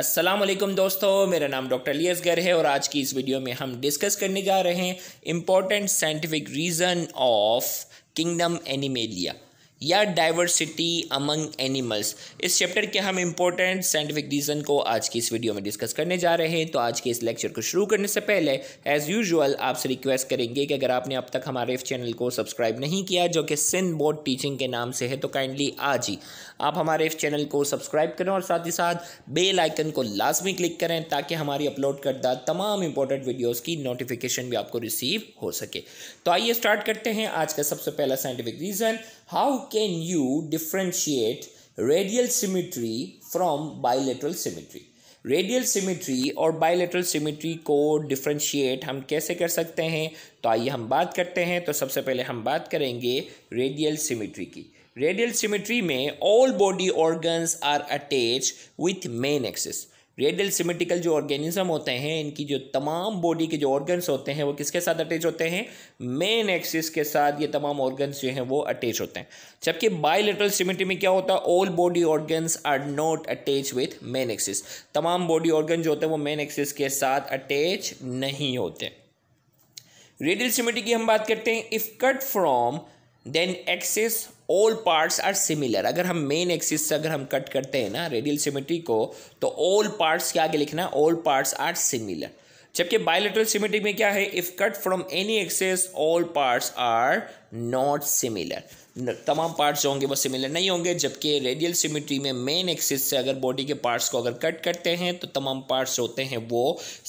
असलम दोस्तों मेरा नाम डॉक्टर अलियस गर है और आज की इस वीडियो में हम डिस्कस करने जा रहे हैं important scientific reason of kingdom Animalia या डाइवर्सिटी अमंग एनिमल्स इस चैप्टर के हम इम्पोर्टेंट साइंटिफिक रीज़न को आज की इस वीडियो में डिस्कस करने जा रहे हैं तो आज के इस लेक्चर को शुरू करने से पहले एज़ यूजुअल आपसे रिक्वेस्ट करेंगे कि अगर आपने अब तक हमारे इस चैनल को सब्सक्राइब नहीं किया जो कि सिंध बोर्ड टीचिंग के नाम से है तो काइंडली आज ही आप हमारे इस चैनल को सब्सक्राइब करें और साथ ही साथ बेल आइकन को लाजमी क्लिक करें ताकि हमारी अपलोड करदा तमाम इंपॉर्टेंट वीडियोज़ की नोटिफिकेशन भी आपको रिसीव हो सके तो आइए स्टार्ट करते हैं आज का सबसे पहला scientific reason how can you differentiate radial symmetry from bilateral symmetry radial symmetry और बायलेटरल सिमेट्री को डिफ्रेंशिएट हम कैसे कर सकते हैं तो आइए हम बात करते हैं तो सबसे पहले हम बात करेंगे रेडियल सिमेट्री की रेडियल सिमेट्री में all body organs are attach with main axis radial symmetrical जो ऑर्गेनिज्म होते हैं इनकी जो तमाम बॉडी के जो ऑर्गन्स होते हैं वो किसके साथ अटैच होते हैं मेन एक्सिस के साथ ये तमाम ऑर्गन्स जो हैं वो अटैच होते हैं जबकि बायोलेटरल सिमेट्री में क्या होता है all body organs are not attach with main axis तमाम बॉडी ऑर्गन जो होते हैं वो मेन एक्सिस के साथ अटैच नहीं होते रेडियल सिमेट्री की हम बात करते हैं if cut from then axis all parts are similar अगर हम मेन एक्सिस से अगर हम कट करते हैं ना रेडियल सिमेट्री को तो ऑल पार्ट्स के आगे लिखना ऑल पार्ट्स आर सिमिलर जबकि बायोलिट्रल सिमेट्री में क्या है if cut from any axis all parts are not similar तमाम पार्ट्स जो होंगे वो सिमिलर नहीं होंगे जबकि रेडियल सिमेट्री में मेन एक्सिस से अगर बॉडी के पार्ट्स को अगर कट करते हैं तो तमाम पार्ट्स होते हैं वो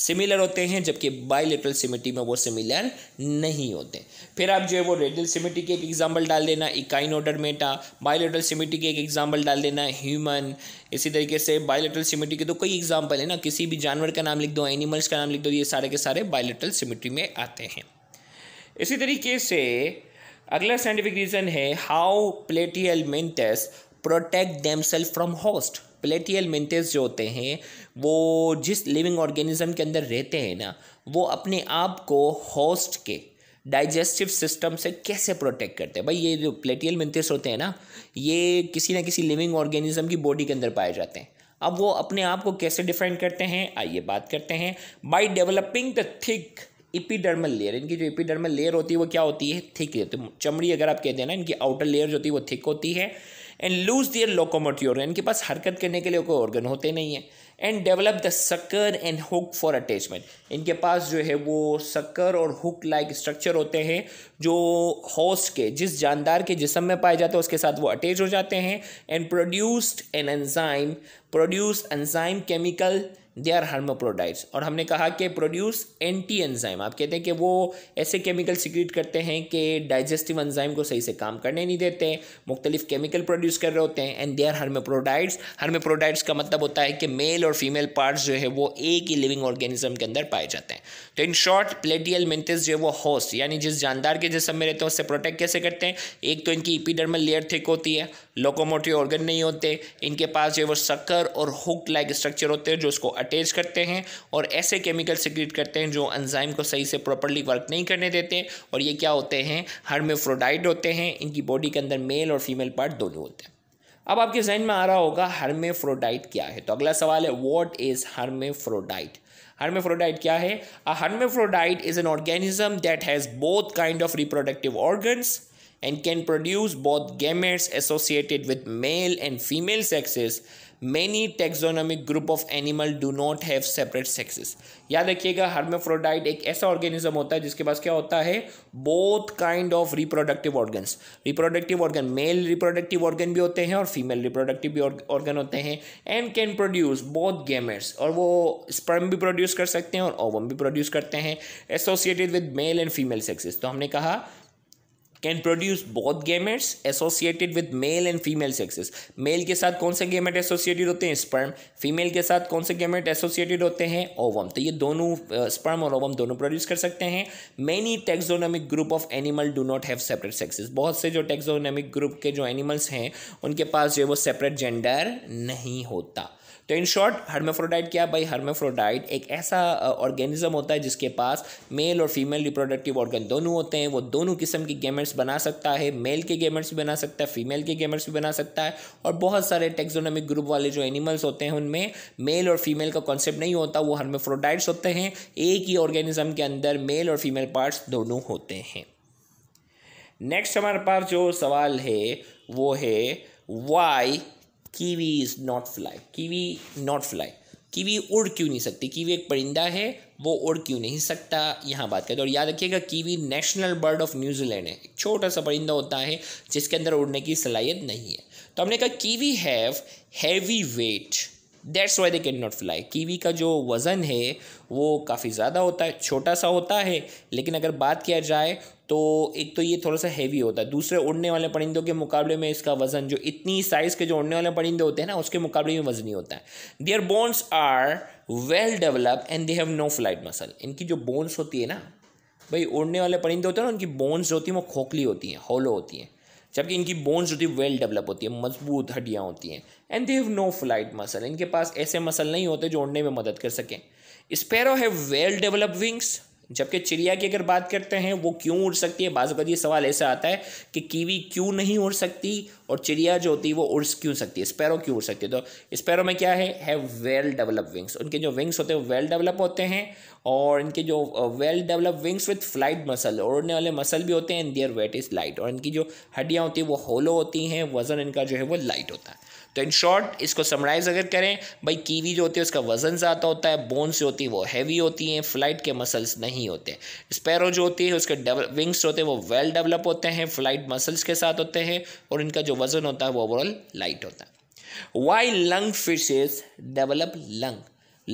सिमिलर होते हैं जबकि बाईलेटरल सिमेट्री में वो सिमिलर नहीं होते फिर आप जो है वो रेडियल सिमेट्री के एक एग्जाम्पल डाल देना Echinodermata bilateral symmetry के एक एग्जाम्पल डाल देना ह्यूमन इसी तरीके से बायोलेटरल सिमेट्री के तो कई एग्जाम्पल है ना किसी भी जानवर का नाम लिख दो एनिमल्स का नाम लिख दो ये सारे के सारे बायोलेटरल सिमेट्री में आते हैं इसी तरीके से अगला साइंटिफिक रीज़न है how platyhelminthes protect themselves from host platyhelminthes जो होते हैं वो जिस लिविंग ऑर्गेनिज्म के अंदर रहते हैं ना वो अपने आप को होस्ट के डाइजेस्टिव सिस्टम से कैसे प्रोटेक्ट करते हैं भाई ये जो प्लेटियल मिनटेस होते हैं ना ये किसी ना किसी लिविंग ऑर्गेनिज्म की बॉडी के अंदर पाए जाते हैं अब वो अपने आप को कैसे डिफाइन करते हैं आइए बात करते हैं by developing the thick epidermal layer इनकी जो इपीडर्मल लेयर होती है वो क्या होती है थिक होती तो है चमड़ी अगर आप कहते हैं ना इनकी आउटर लेयर जो होती है वो थिक होती है and loose their locomotive organ इनके पास हरकत करने के लिए कोई ऑर्गन होते नहीं है and develop the sucker and hook for attachment इनके पास जो है वो सकर और हुक लाइक स्ट्रक्चर होते हैं जो हॉस्ट के जिस जानदार के जिसम में पाए जाते हैं उसके साथ वो अटैच हो जाते हैं and produced an enzyme produce enzyme chemical they are hermaphrodites और हमने कहा कि प्रोड्यूस एंटी एंजाइम आप कहते हैं कि वो ऐसे केमिकल सिक्रीट करते हैं कि डाइजेस्टिव एंजाइम को सही से काम करने नहीं देते मुख्तलिफ केमिकल प्रोड्यूस कर रहे होते हैं एंड दे आर हर्मोप्रोडाइट्स हर्मोप्रोडाइट्स का मतलब होता है कि मेल और फीमेल पार्ट्स जो है वो एक ही लिविंग ऑर्गेनिज्म के अंदर पाए जाते हैं तो इन शॉर्ट प्लेटियल मिनटिस जो है वो होस्ट यानी जिस जानदार के जिसम में रहते हैं उससे प्रोटेक्ट कैसे करते हैं एक तो इनकी इपीडर्मल लेयर थिक होती है लोकोमोटिव ऑर्गन नहीं होते इनके पास जो है वो सक्कर और हुक लाइक स्ट्रक्चर होते हैं जो उसको अटैच करते हैं और ऐसे केमिकल सिक्रिएट करते हैं जो एंजाइम को सही से प्रॉपरली वर्क नहीं करने देते और ये क्या होते हैं हर्मेफ्रोडाइड होते हैं इनकी बॉडी के अंदर मेल और फीमेल पार्ट दोनों होते हैं अब आपके जहन में आ रहा होगा हर्मेफ्रोडाइट क्या है तो अगला सवाल है वॉट इज़ हर्मेफ्रोडाइट हर्मेफ्रोडाइट क्या है a hermaphrodite is an organism that has both kind of reproductive organs and can produce both gametes associated with male and female sexes many taxonomic group of animal do not have separate sexes याद रखिएगा hermaphrodite एक ऐसा organism होता है जिसके पास क्या होता है both kind of reproductive organs reproductive organ male reproductive organ भी होते हैं और फीमेल रिप्रोडक्टिव भी ऑर्गन होते हैं and can produce both gametes और वो स्पर्म भी प्रोड्यूस कर सकते हैं और ओवम भी प्रोड्यूस करते हैं associated with male and female sexes तो हमने कहा can produce both gametes associated with male and female sexes male के साथ कौन से गेमेट एसोसिएटेड होते हैं स्पर्म फीमेल के साथ कौन से गेमेट एसोसिएटेड होते हैं ओवम तो ये दोनों स्पर्म और ओवम दोनों प्रोड्यूस कर सकते हैं many taxonomic group of animal do not have separate sexes बहुत से जो टेक्सोनॉमिक ग्रुप के जो एनिमल्स हैं उनके पास जो है वो सेपरेट जेंडर नहीं होता तो इन शॉर्ट हर्मेफ्रोडाइट क्या भाई हर्मेफ्रोडाइट एक ऐसा ऑर्गेनिज्म होता है जिसके पास मेल और फीमेल रिप्रोडक्टिव ऑर्गन दोनों होते हैं वो दोनों किस्म के गेमेट्स बना सकता है मेल के गेमेट्स भी बना सकता है फीमेल के गेमेट्स भी बना सकता है और बहुत सारे टेक्जोनोमिक ग्रुप वाले जो एनिमल्स होते हैं उनमें मेल और फीमेल का कॉन्सेप्ट नहीं होता वो हर्मेफ्रोडाइट्स होते हैं एक ही ऑर्गेनिज्म के अंदर मेल और फीमेल पार्ट्स दोनों होते हैं नेक्स्ट हमारे पास जो सवाल है वो है why kiwi is not fly kiwi not fly kiwi उड़ क्यों नहीं सकती कीवी एक परिंदा है वो उड़ क्यों नहीं सकता यहाँ बात करें और याद रखिएगा kiwi national bird of New Zealand है एक छोटा सा परिंदा होता है जिसके अंदर उड़ने की सलाहियत नहीं है तो हमने कहा kiwi have heavy weight that's why they can not fly kiwi का जो वज़न है वो काफ़ी ज़्यादा होता है छोटा सा होता है लेकिन अगर बात किया जाए तो एक तो ये थोड़ा सा हैवी होता है दूसरे उड़ने वाले परिंदों के मुकाबले में इसका वज़न जो इतनी साइज़ के जो उड़ने वाले परिंदे होते हैं ना उसके मुकाबले में ही होता है their bones are well develop and they have no flight muscle इनकी जो बोन्स होती है ना भाई उड़ने वाले परिंदे होते हैं ना उनकी बोन्स जो होती हैं वो खोखली होती हैं होलो होती हैं जबकि इनकी बोन्स जो होती है वेल डेवलप होती है मजबूत हड्डियाँ होती हैं and they have no flight muscle इनके पास ऐसे मसल नहीं होते जो उड़ने में मदद कर सकें sparrow have well develop wings जबकि चिड़िया की अगर बात करते हैं वो क्यों उड़ सकती है बाज़ ये सवाल ऐसा आता है कि कीवी क्यों नहीं उड़ सकती और चिड़िया जो होती है वो उड़ क्यों सकती है स्पैरो क्यों उड़ सकती है तो स्पैरो में क्या है हैव वेल डेवलप विंग्स उनके जो विंग्स होते हैं वेल डेवलप होते हैं और इनके जो well develop wings with flight muscle उड़ने वाले मसल भी होते हैं and their weight is light और इनकी जो हड्डियाँ होती हैं वो होलो होती हैं वज़न इनका जो है वो लाइट होता है तो इन शॉर्ट इसको समराइज़ अगर करें भाई कीवी जो होती है उसका वज़न ज़्यादा होता है बोन्स जो होती है वो हैवी होती हैं फ्लाइट के मसल्स नहीं होते स्पैरो जो होती है उसके विंग्स होते हैं वो वेल डेवलप होते हैं फ्लाइट मसल्स के साथ होते हैं और इनका जो वज़न होता है वो ओवरऑल लाइट होता है why lung fishes develop lung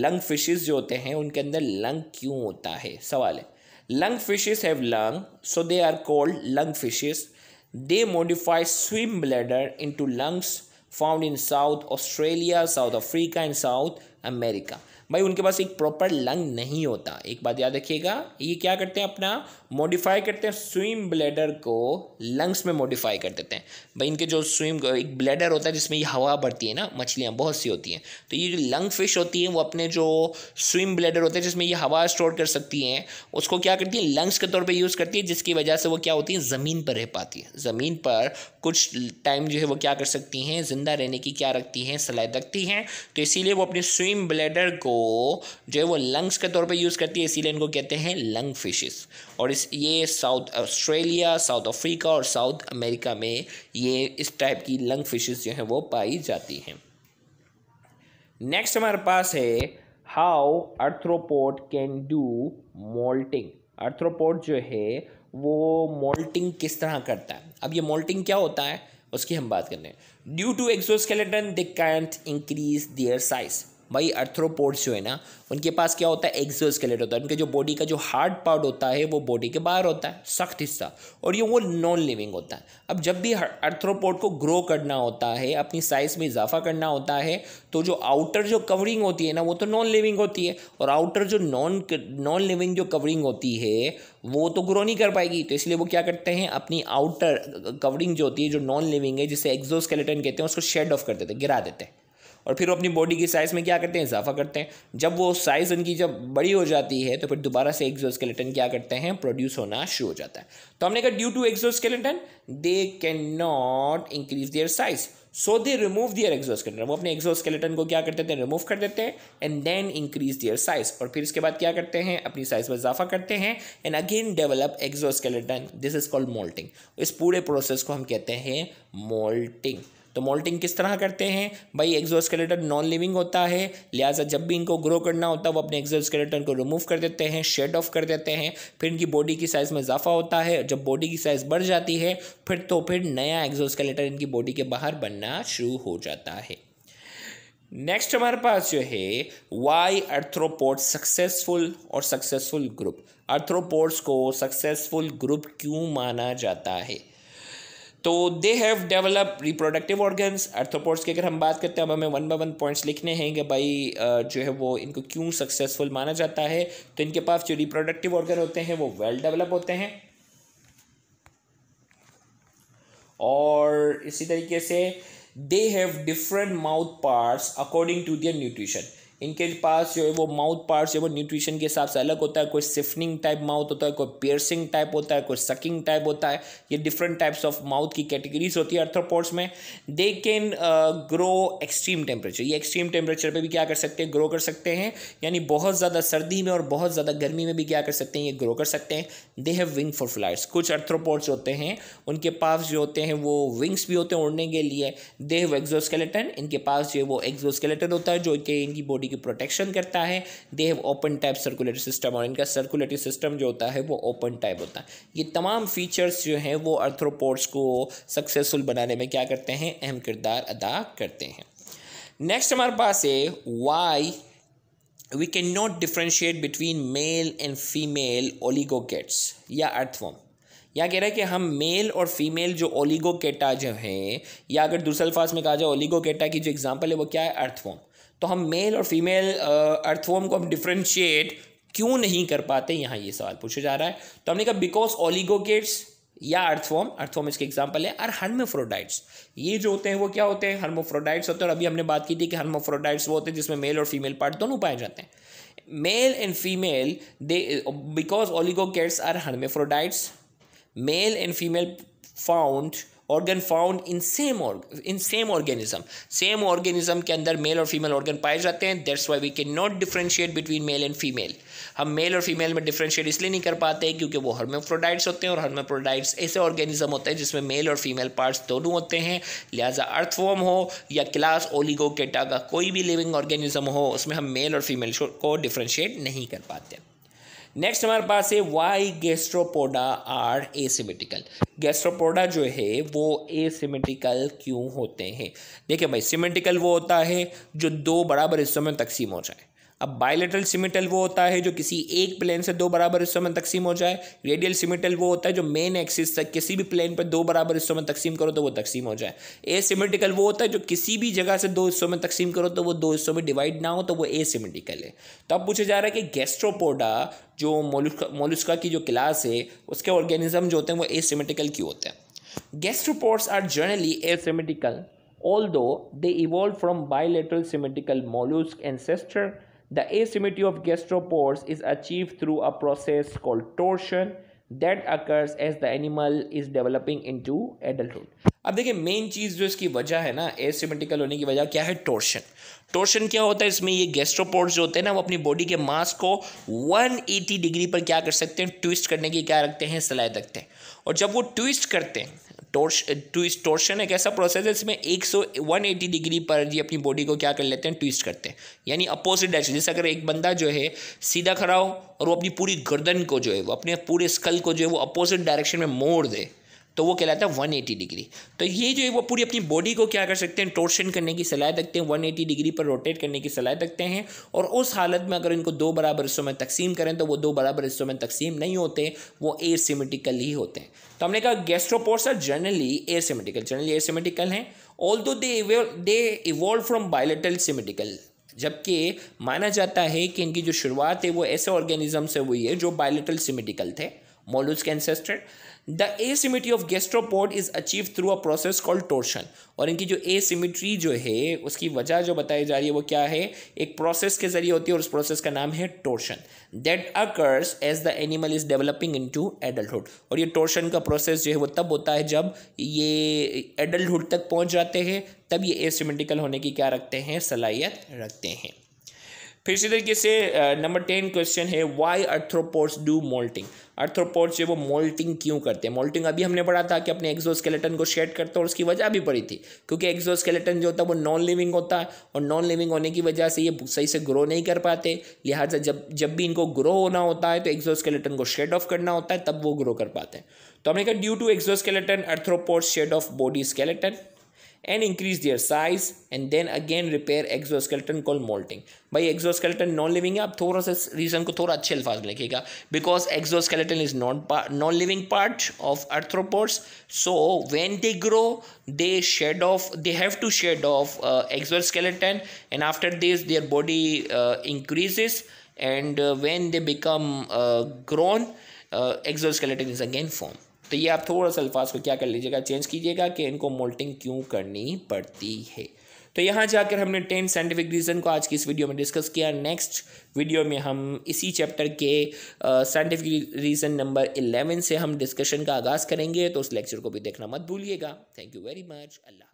lung fishes जो होते हैं उनके अंदर लंग क्यों होता है सवाल है lung fishes have lung so they are called lung fishes they modify swim bladder into lungs found in South Australia, South Africa and South America भाई उनके पास एक प्रॉपर लंग नहीं होता एक बात याद रखिएगा ये क्या करते हैं अपना मॉडिफाई करते हैं स्विम ब्लैडर को लंग्स में मॉडिफाई कर देते हैं भाई इनके जो स्विम एक ब्लैडर होता है जिसमें ये हवा भरती है ना मछलियाँ बहुत सी होती हैं तो ये जो लंग फिश होती हैं वो अपने जो स्विम ब्लैडर होते हैं जिसमें ये हवा स्टोर कर सकती हैं उसको क्या करती हैं लंग्स के तौर पर यूज़ करती है जिसकी वजह से वो क्या होती हैं ज़मीन पर रह पाती हैं ज़मीन पर कुछ टाइम जो है वो क्या कर सकती हैं ज़िंदा रहने की क्या रखती हैं सलाह रखती हैं तो इसीलिए वो अपने स्विम स्ट्रीम ब्लेडर को जो है वो लंग्स के तौर पे यूज़ करती है इसीलिए इनको कहते हैं लंग फिशेस और इस ये साउथ ऑस्ट्रेलिया साउथ अफ्रीका और साउथ अमेरिका में ये इस टाइप की लंग फिशेस जो हैं वो पाई जाती हैं नेक्स्ट हमारे पास है how arthropod can do molting arthropod जो है वो मोल्टिंग किस तरह करता है अब ये मोल्टिंग क्या होता है उसकी हम बात कर रहे हैं due to exoskeleton they can't increase their size भाई अर्थ्रोपोड्स जो है ना उनके पास क्या होता है एक्सोस्केलेट होता है उनके जो बॉडी का जो हार्ड पार्ट होता है वो बॉडी के बाहर होता है सख्त हिस्सा और ये वो नॉन लिविंग होता है अब जब भी अर्थ्रोपोड को ग्रो करना होता है अपनी साइज़ में इजाफा करना होता है तो जो आउटर जो कवरिंग होती है ना वो तो नॉन लिविंग होती है और आउटर जो नॉन नॉन लिविंग जो कवरिंग होती है वो तो ग्रो नहीं कर पाएगी तो इसलिए वो क्या करते हैं अपनी आउटर कवरिंग जो होती है जो नॉन लिविंग है जिसे एक्जोस्केलेटन कहते हैं उसको शेड ऑफ कर देते गिरा देते हैं और फिर वो अपनी बॉडी की साइज़ में क्या करते हैं इजाफा करते हैं जब वो साइज़ उनकी जब बड़ी हो जाती है तो फिर दोबारा से एक्जोस्केलेटन क्या करते हैं प्रोड्यूस होना शुरू हो जाता है तो हमने कहा due to exoskeleton they can not increase their size so they remove their exoskeleton वो अपने एग्जोस्केलेटन को क्या करते थे रिमूव कर देते हैं and then increase their size और फिर इसके बाद क्या करते हैं अपनी साइज में इजाफा करते हैं and again develop exoskeleton this is called molting इस पूरे प्रोसेस को हम कहते हैं मोल्टिंग तो मोल्टिंग किस तरह करते हैं भाई एग्जोस्केलेटन नॉन लिविंग होता है लिहाजा जब भी इनको ग्रो करना होता है वो अपने एग्जोस्केलेटन को रिमूव कर देते हैं शेड ऑफ कर देते हैं फिर इनकी बॉडी की साइज़ में इजाफा होता है जब बॉडी की साइज़ बढ़ जाती है फिर तो फिर नया एग्जोस्केलेटन इनकी बॉडी के बाहर बनना शुरू हो जाता है नेक्स्ट हमारे पास जो है वाई अर्थ्रोपोर्ट सक्सेसफुल और सक्सेसफुल ग्रुप अर्थ्रोपोर्ट्स को सक्सेसफुल ग्रुप क्यों माना जाता है तो they have develop reproductive organs arthropods की अगर हम बात करते हैं अब हमें वन बाय वन पॉइंट्स लिखने हैं कि भाई जो है वो इनको क्यों सक्सेसफुल माना जाता है तो इनके पास जो रिप्रोडक्टिव ऑर्गन होते हैं वो वेल well डेवलप होते हैं और इसी तरीके से they have different mouth parts according to their nutrition इनके पास जो है वो माउथ पार्ट्स जो है वो न्यूट्रिशन के हिसाब से अलग होता है कोई सिफनिंग टाइप माउथ होता है कोई पियर्सिंग टाइप होता है कोई सकिंग टाइप होता है ये डिफरेंट टाइप्स ऑफ माउथ की कैटेगरीज होती है अर्थोपोर्ट्स में they can grow extreme temperature ये एक्सट्रीम टेम्परेचर पर भी क्या कर सकते हैं ग्रो कर सकते हैं यानी बहुत ज़्यादा सर्दी में और बहुत ज़्यादा गर्मी में भी क्या कर सकते हैं ये ग्रो कर सकते हैं they have wing for flights कुछ अर्थ्रोपोड्स होते हैं उनके पास जो होते हैं वो विंग्स भी होते हैं उड़ने के लिए दे हैव एग्जोस्केलेटन इनके पास जो है वो एग्जोस्केलेटन होता है जो कि इनकी बॉडी की प्रोटेक्शन करता है they have open type circulatory system और इनका सर्कुलेटरी सिस्टम जो होता है वो ओपन टाइप होता है ये तमाम फीचर्स जो हैं वो अर्थ्रोपोर्ट्स को सक्सेसफुल बनाने में क्या करते हैं अहम किरदार अदा करते हैं नेक्स्ट हमारे पास है why we can not differentiate between male and female oligochaetes या अर्थवॉम या कह रहा है कि हम मेल और फीमेल जो ओलीगोकेटा जो हैं या अगर दूसरे अल्फाज में कहा जाए ओलीगोकेटा की जो एग्जांपल है वो क्या है अर्थफॉर्म तो हम मेल और फीमेल अर्थवॉम को हम डिफ्रेंशिएट क्यों नहीं कर पाते यहाँ ये सवाल पूछा जा रहा है तो हमने कहा बिकॉज ओलीगोकेट्स या अर्थफॉर्म अर्थफॉर्म इसके एग्जाम्पल है और हर्मोफ्रोडाइट्स ये जो होते हैं वो क्या होते हैं हर्मोफ्रोडाइट्स होते हैं और अभी हमने बात की थी कि हर्मोफ्रोडाइट्स वो होते हैं जिसमें मेल और फीमेल पार्ट दोनों पाए जाते हैं male and female they because oligochaetes are hermaphrodites male and female found organ found in same in same organism same organism के अंदर मेल और फीमेल ऑर्गन पाए जाते हैं that's why we can not differentiate between male and female हम male और female में differentiate इसलिए नहीं कर पाते क्योंकि वो हर्मोप्रोडाइट्स होते हैं और हर्मोप्रोडाइट्स ऐसे ऑर्गेनिज्म होते हैं जिसमें मेल और फीमेल पार्ट्स दोनों होते हैं लिहाजा अर्थफॉर्म हो या क्लास ओलिगोकेटा का कोई भी लिविंग ऑर्गेनिज्म हो उसमें हम मेल और फीमेल को डिफ्रेंशिएट नहीं कर पाते नेक्स्ट हमारे पास है वाई गेस्ट्रोपोडा आर एसिमेटिकल गेस्ट्रोपोडा जो है वो एसिमेटिकल क्यों होते हैं देखिए भाई सिमेटिकल वो होता है जो दो बराबर हिस्सों में तकसीम हो जाए अब बायलेटरल सिमिटल वो होता है जो किसी एक प्लेन से दो बराबर हिस्सों में तकसीम हो जाए रेडियल सिमिटल वो होता है जो मेन एक्सिस तक किसी भी प्लेन पर दो बराबर हिस्सों में तकसीम करो तो वो तकसीम हो जाए ए सिमेटिकल वो होता है जो किसी भी जगह से दो हिस्सों में तकसीम करो तो वो दो हिस्सों में डिवाइड ना हो तो वो ए सिमेटिकल है तो अब पूछा जा रहा है कि गैस्ट्रोपोडा जो मोलुस्का मोलुस्का की जो क्लास है उसके ऑर्गेनिज्म जो होते हैं वो ए सिमेटिकल क्यों होते हैं gastropods are generally asymmetrical though they evolve from bilateral symmetrical mollusc ancestor The asymmetry of gastropods is achieved through a process called torsion that occurs as the animal is developing into adulthood अब देखिए main चीज़ जो इसकी वजह है ना एसिमेटिकल होने की वजह क्या है टोर्शन टोर्शन क्या होता है इसमें ये गैस्ट्रोपोर्ट्स जो होते हैं ना वो अपनी बॉडी के मास को 180 डिग्री पर क्या कर सकते हैं ट्विस्ट करने की क्या रखते हैं सलाह रखते हैं और जब वो ट्विस्ट करते हैं टोर्श ट्विस्ट टोर्शन एक ऐसा प्रोसेस है जिसमें एक सौ वन एटी डिग्री पर जी अपनी बॉडी को क्या कर लेते हैं ट्विस्ट करते हैं यानी अपोजिट डायरेक्शन जैसे अगर एक बंदा जो है सीधा खड़ा हो और वो अपनी पूरी गर्दन को जो है वो अपने पूरे स्कल को जो है वो अपोजिट डायरेक्शन में मोड़ दे तो वो कहलाता है 180 डिग्री तो ये जो है वो पूरी अपनी बॉडी को क्या कर सकते हैं टोर्शन करने की सलाह रखते हैं 180 डिग्री पर रोटेट करने की सलाह रखते हैं और उस हालत में अगर इनको दो बराबर हिस्सों में तकसीम करें तो वो दो बराबर हिस्सों में तकसीम नहीं होते वो एयर सिमेटिकल ही होते हैं तो हमने कहा gastropods are generally asymmetrical generally asymmetrical हैं ऑल दो दे इवॉल्व फ्रॉम बायोलेटल सिमेटिकल जबकि माना जाता है कि इनकी जो शुरुआत है वो ऐसे ऑर्गेनिज्म से हुई है जो बायोलेटल सिमेटिकल थे मोलूस के ancestor the asymmetry of gastropod is achieve through a process called torsion और इनकी जो ए सीमिट्री जो है उसकी वजह जो बताई जा रही है वो क्या है एक प्रोसेस के जरिए होती है और उस प्रोसेस का नाम है torsion that occurs as the animal is developing into adulthood और ये टोर्शन का प्रोसेस जो है वो तब होता है जब ये एडल्टहुड तक पहुँच जाते हैं तब ये एसिमेट्रिकल होने की क्या रखते हैं सलाहियत रखते हैं फिर इसी तरीके से नंबर टेन क्वेश्चन है why arthropods do molting arthropods जो वो मोल्टिंग क्यों करते हैं मोल्टिंग अभी हमने पढ़ा था कि अपने एक्जोस्केलेटन को शेड करते हैं और उसकी वजह भी पड़ी थी क्योंकि एक्जोस्केलेटन जो होता है वो नॉन लिविंग होता है और नॉन लिविंग होने की वजह से ये सही से ग्रो नहीं कर पाते लिहाजा जब जब भी इनको ग्रो होना होता है तो एक्जोस्केलेटन को शेड ऑफ करना होता है तब वो ग्रो कर पाते हैं तो हमने कहा due to exoskeleton arthropods shed of body skeleton and increase their size and then again repair exoskeleton called molting By exoskeleton non living up आप थोड़ा सा रीजन को थोड़ा because exoskeleton is not non living part of arthropods so when they grow they shed off they have to shed off uh, exoskeleton and after this their body uh, increases and uh, when they become uh, grown uh, exoskeleton is again formed तो ये आप थोड़ा सा अल्फाज को क्या कर लीजिएगा चेंज कीजिएगा कि इनको मोल्टिंग क्यों करनी पड़ती है तो यहाँ जाकर हमने टेन साइंटिफिक रीज़न को आज की इस वीडियो में डिस्कस किया नेक्स्ट वीडियो में हम इसी चैप्टर के साइंटिफिक रीज़न नंबर इलेवन से हम डिस्कशन का आगाज़ करेंगे तो उस लेक्चर को भी देखना मत भूलिएगा thank you very much Allah